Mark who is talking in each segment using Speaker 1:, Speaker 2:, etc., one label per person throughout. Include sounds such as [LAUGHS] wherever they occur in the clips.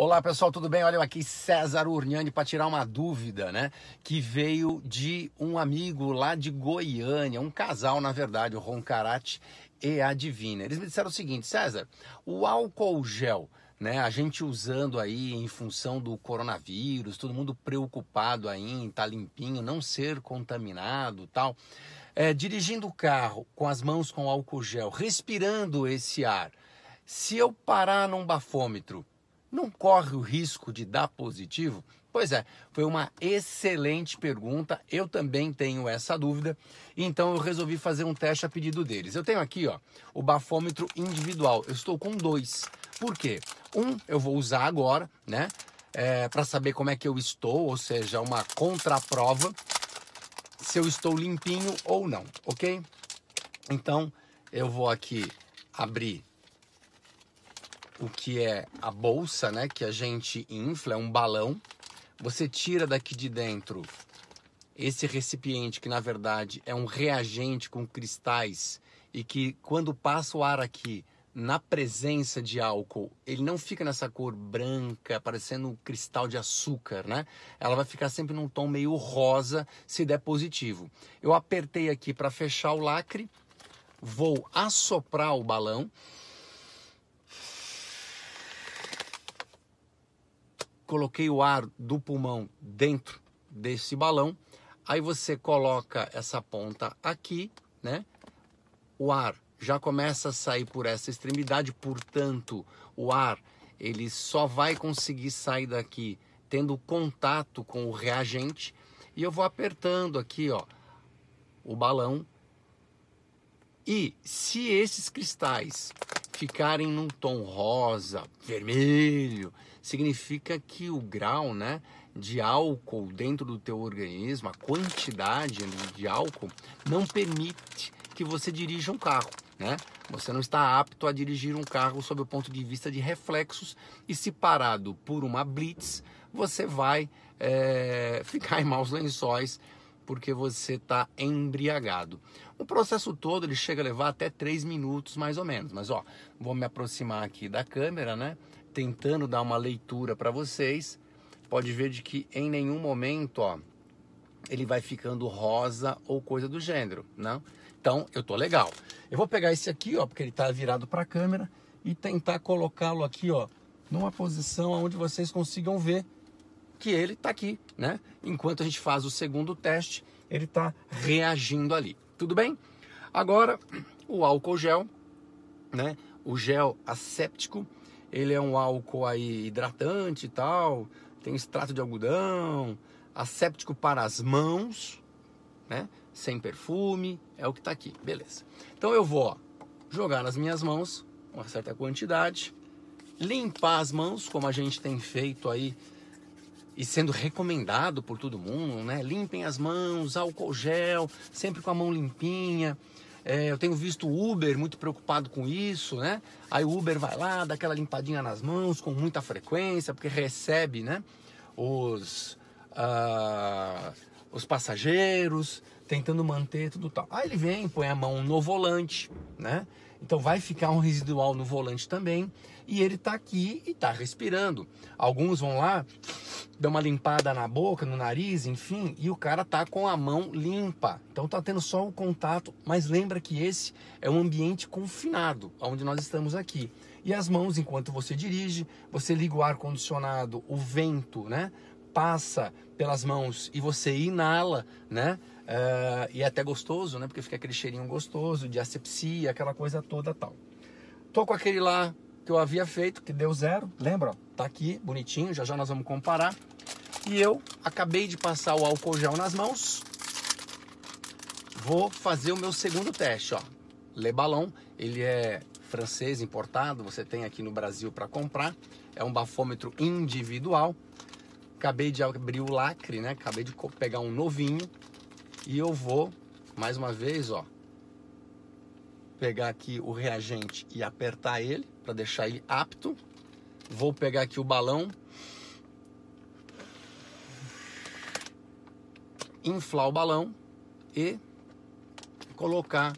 Speaker 1: Olá pessoal, tudo bem? Olha eu aqui César Urniani para tirar uma dúvida, né? Que veio de um amigo lá de Goiânia, um casal na verdade, o Roncarate e a Divina. Eles me disseram o seguinte, César, o álcool gel né? A gente usando aí em função do coronavírus, todo mundo preocupado aí em estar tá limpinho, não ser contaminado, tal. É, dirigindo o carro com as mãos com álcool gel, respirando esse ar. Se eu parar num bafômetro, não corre o risco de dar positivo? Pois é, foi uma excelente pergunta. Eu também tenho essa dúvida, então eu resolvi fazer um teste a pedido deles. Eu tenho aqui, ó, o bafômetro individual. Eu estou com dois. Por quê? Um eu vou usar agora, né, é, para saber como é que eu estou, ou seja, é uma contraprova se eu estou limpinho ou não, ok? Então eu vou aqui abrir o que é a bolsa, né, que a gente infla, é um balão. Você tira daqui de dentro esse recipiente que na verdade é um reagente com cristais e que quando passa o ar aqui na presença de álcool, ele não fica nessa cor branca, parecendo um cristal de açúcar, né? Ela vai ficar sempre num tom meio rosa, se der positivo. Eu apertei aqui para fechar o lacre, vou assoprar o balão coloquei o ar do pulmão dentro desse balão. Aí você coloca essa ponta aqui, né? O ar já começa a sair por essa extremidade, portanto, o ar ele só vai conseguir sair daqui tendo contato com o reagente. E eu vou apertando aqui, ó, o balão. E se esses cristais ficarem num tom rosa, vermelho, significa que o grau né, de álcool dentro do teu organismo, a quantidade de álcool, não permite que você dirija um carro. Né? Você não está apto a dirigir um carro sob o ponto de vista de reflexos e se parado por uma blitz, você vai é, [LAUGHS] ficar em maus lençóis porque você está embriagado. O processo todo ele chega a levar até 3 minutos mais ou menos, mas ó, vou me aproximar aqui da câmera, né? tentando dar uma leitura para vocês, pode ver de que em nenhum momento, ó, ele vai ficando rosa ou coisa do gênero, não? Né? Então, eu tô legal. Eu vou pegar esse aqui, ó, porque ele tá virado para a câmera e tentar colocá-lo aqui, ó, numa posição onde vocês consigam ver que ele tá aqui, né? Enquanto a gente faz o segundo teste, ele tá reagindo ali. Tudo bem? Agora, o álcool gel, né? O gel asséptico ele é um álcool aí hidratante e tal, tem extrato de algodão, asséptico para as mãos, né? Sem perfume, é o que está aqui, beleza. Então eu vou jogar nas minhas mãos uma certa quantidade, limpar as mãos, como a gente tem feito aí e sendo recomendado por todo mundo, né? Limpem as mãos, álcool gel, sempre com a mão limpinha. É, eu tenho visto o Uber muito preocupado com isso, né? Aí o Uber vai lá, dá aquela limpadinha nas mãos com muita frequência, porque recebe, né? Os, uh, os passageiros, tentando manter tudo tal. Aí ele vem, põe a mão no volante, né? Então vai ficar um residual no volante também. E ele tá aqui e tá respirando. Alguns vão lá, dão uma limpada na boca, no nariz, enfim, e o cara tá com a mão limpa. Então tá tendo só o contato, mas lembra que esse é um ambiente confinado, onde nós estamos aqui. E as mãos, enquanto você dirige, você liga o ar condicionado, o vento, né? Passa pelas mãos e você inala, né? Uh, e é até gostoso, né? Porque fica aquele cheirinho gostoso de asepsia, aquela coisa toda tal. Tô com aquele lá que eu havia feito, que deu zero, lembra? tá aqui, bonitinho, já já nós vamos comparar. E eu acabei de passar o álcool gel nas mãos. Vou fazer o meu segundo teste, ó. Le Ballon, ele é francês importado, você tem aqui no Brasil para comprar. É um bafômetro individual. Acabei de abrir o lacre, né? Acabei de pegar um novinho e eu vou, mais uma vez, ó, pegar aqui o reagente e apertar ele para deixar ele apto. Vou pegar aqui o balão, inflar o balão e colocar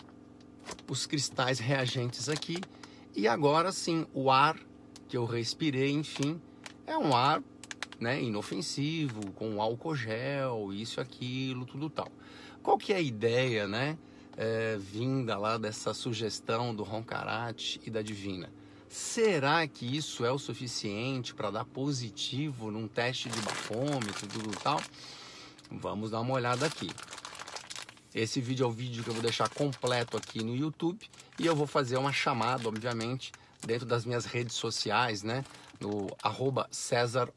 Speaker 1: os cristais reagentes aqui. E agora sim, o ar que eu respirei, enfim, é um ar né, inofensivo, com álcool gel, isso, aquilo, tudo tal. Qual que é a ideia, né, é, vinda lá dessa sugestão do Roncarate e da Divina? Será que isso é o suficiente para dar positivo num teste de bafômetro, tudo tal? Vamos dar uma olhada aqui. Esse vídeo é o vídeo que eu vou deixar completo aqui no YouTube e eu vou fazer uma chamada, obviamente, dentro das minhas redes sociais, né? No arroba César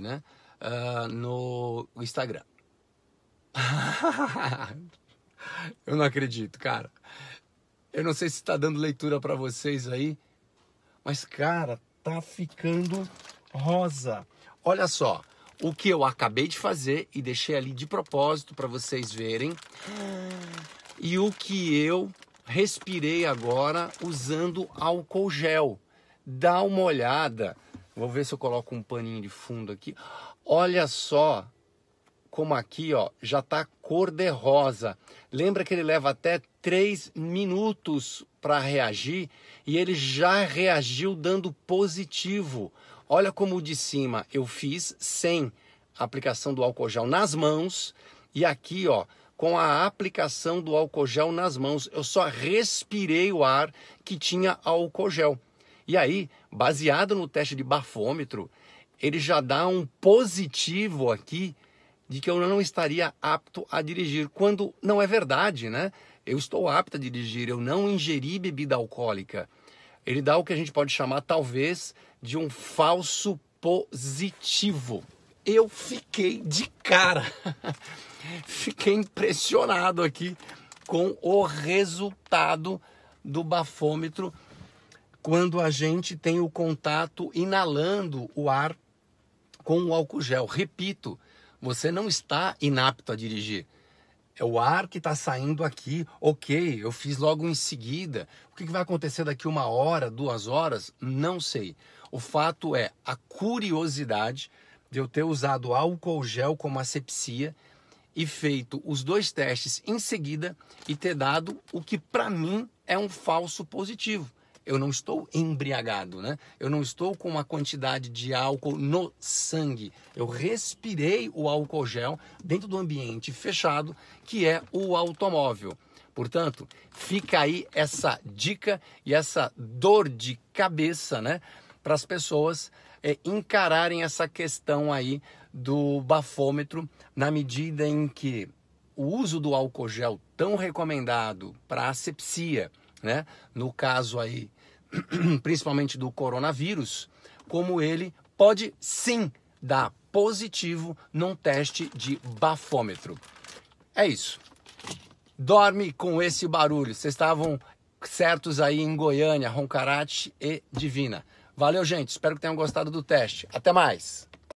Speaker 1: né? Uh, no Instagram. [LAUGHS] Eu não acredito, cara. Eu não sei se está dando leitura para vocês aí, mas cara, tá ficando rosa. Olha só, o que eu acabei de fazer e deixei ali de propósito para vocês verem. E o que eu respirei agora usando álcool gel. Dá uma olhada. Vou ver se eu coloco um paninho de fundo aqui. Olha só como aqui, ó, já tá cor de rosa. Lembra que ele leva até 3 minutos para reagir e ele já reagiu dando positivo. Olha como de cima eu fiz sem aplicação do álcool gel nas mãos e aqui, ó, com a aplicação do álcool gel nas mãos. Eu só respirei o ar que tinha álcool gel. E aí, baseado no teste de bafômetro, ele já dá um positivo aqui de que eu não estaria apto a dirigir, quando não é verdade, né? Eu estou apto a dirigir, eu não ingeri bebida alcoólica. Ele dá o que a gente pode chamar, talvez, de um falso positivo eu fiquei de cara, [LAUGHS] fiquei impressionado aqui com o resultado do bafômetro quando a gente tem o contato inalando o ar com o álcool gel. Repito, você não está inapto a dirigir. É o ar que está saindo aqui. Ok, eu fiz logo em seguida. O que vai acontecer daqui uma hora, duas horas? Não sei. O fato é a curiosidade de eu ter usado álcool gel como asepsia e feito os dois testes em seguida e ter dado o que para mim é um falso positivo. Eu não estou embriagado, né? Eu não estou com uma quantidade de álcool no sangue. Eu respirei o álcool gel dentro do ambiente fechado, que é o automóvel. Portanto, fica aí essa dica e essa dor de cabeça, né, para as pessoas é, encararem essa questão aí do bafômetro na medida em que o uso do álcool gel tão recomendado para asepsia, né? No caso aí, [CLEARS THROAT] principalmente do coronavírus, como ele pode sim dar positivo num teste de bafômetro. É isso. Dorme com esse barulho. Vocês estavam certos aí em Goiânia, Roncarate e Divina. Valeu, gente. Espero que tenham gostado do teste. Até mais.